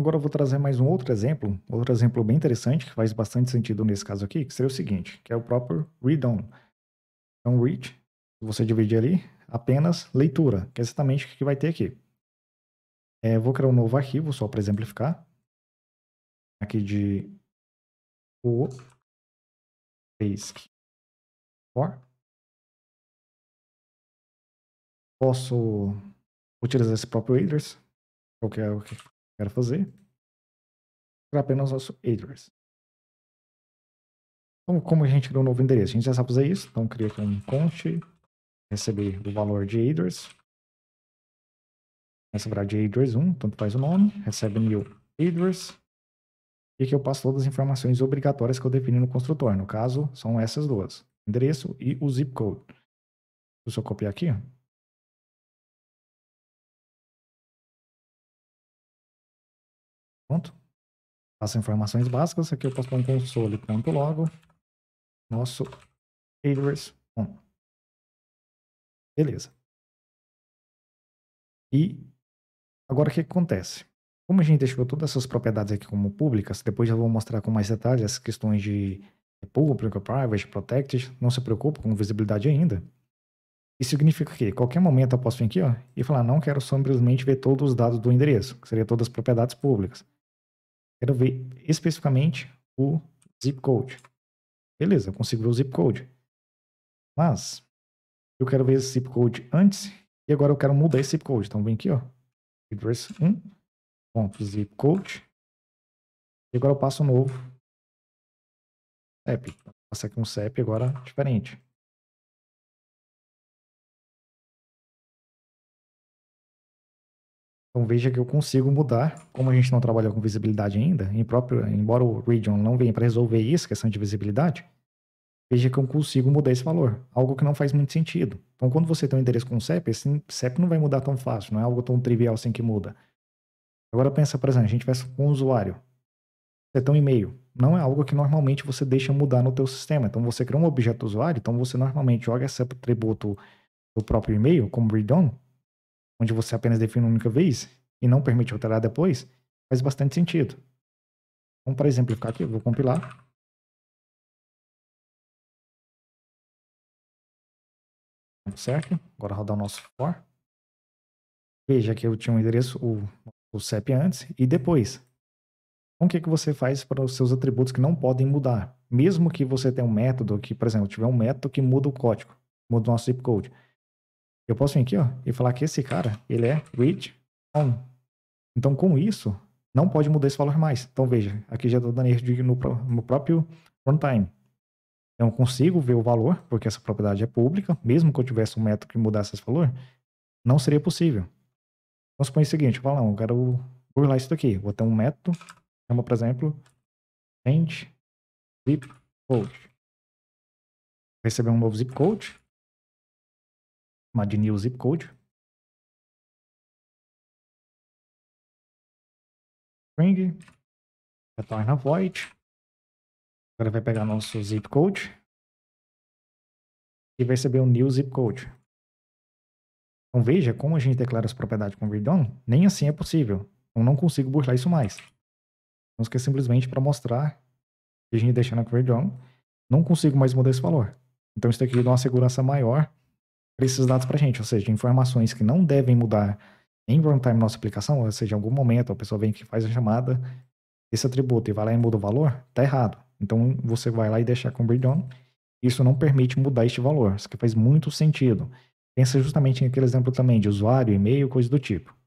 Agora eu vou trazer mais um outro exemplo, outro exemplo bem interessante, que faz bastante sentido nesse caso aqui, que seria o seguinte, que é o próprio read-on. Então, read, você dividir ali, apenas leitura, que é exatamente o que vai ter aqui. É, vou criar um novo arquivo, só para exemplificar. Aqui de o basic for. Posso utilizar esse próprio readers qualquer quero fazer para apenas nosso address. Então, como a gente criou um novo endereço? A gente já sabe fazer isso, então cria aqui um const, receber o valor de address. Essa virar de address 1, tanto faz o nome, recebe new address. E aqui eu passo todas as informações obrigatórias que eu defini no construtor. No caso, são essas duas, endereço e o zip code. Se eu só copiar aqui, Pronto. As informações básicas, aqui eu posso pôr um console, ponto logo, nosso Avers. 1. Beleza. E agora o que, acontece? Como a gente deixou todas essas propriedades aqui como públicas, depois eu vou mostrar com mais detalhes as questões de público, private, protected, não se preocupe com visibilidade ainda. Isso significa que qualquer momento eu posso vir aqui ó, e falar não quero simplesmente ver todos os dados do endereço, que seria todas as propriedades públicas. Quero ver especificamente o zip code. Beleza, eu consigo ver o zip code. Mas eu quero ver esse zip code antes e agora eu quero mudar esse zip code. Então vem aqui, ó. Address 1.zip ponto zip code. E agora eu passo um novo CEP. Vou passar aqui um CEP agora diferente. Então veja que eu consigo mudar, como a gente não trabalhou com visibilidade ainda, em próprio, embora o region não venha para resolver isso, questão de visibilidade, veja que eu consigo mudar esse valor, algo que não faz muito sentido. Então quando você tem um endereço com CEP, esse CEP não vai mudar tão fácil, não é algo tão trivial assim que muda. Agora pensa, por exemplo, a gente vai com um usuário, você tem um e-mail, não é algo que normalmente você deixa mudar no teu sistema. Então você cria um objeto usuário, então você normalmente joga esse atributo do próprio e-mail como read-on onde você apenas define uma única vez e não permite alterar depois, faz bastante sentido. Então, para exemplificar aqui, eu vou compilar. Certo? Agora rodar o nosso for. Veja que eu tinha o um endereço, o, o CEP antes e depois. Então, o que, que você faz para os seus atributos que não podem mudar? Mesmo que você tenha um método, que, por exemplo, tiver um método que muda o código, muda o nosso zip code. Eu posso vir aqui ó, e falar que esse cara, ele é read on. Então, com isso, não pode mudar esse valor mais. Então, veja, aqui já estou dando erro no, no próprio runtime. Eu consigo ver o valor, porque essa propriedade é pública. Mesmo que eu tivesse um método que mudasse esse valor, não seria possível. Então, suponha o seguinte, vou falo, não, eu quero burlar isso daqui. Vou ter um método, chama, por exemplo, change zip code. Receber um novo zip code new Zip Code. String. Retorna void. Agora vai pegar nosso zip code. E vai receber um new zip code. Então veja, como a gente declara as propriedades com read nem assim é possível. Eu então, não consigo burlar isso mais. Vamos então, que é simplesmente para mostrar que a gente tá deixando com read não consigo mais mudar esse valor. Então isso aqui dá uma segurança maior esses dados para a gente, ou seja, informações que não devem mudar em runtime nossa aplicação, ou seja, em algum momento a pessoa vem que faz a chamada, esse atributo e vai lá e muda o valor, tá errado. Então você vai lá e deixa com read on. Isso não permite mudar este valor, isso que faz muito sentido. Pensa justamente naquele exemplo também de usuário, e-mail, coisa do tipo.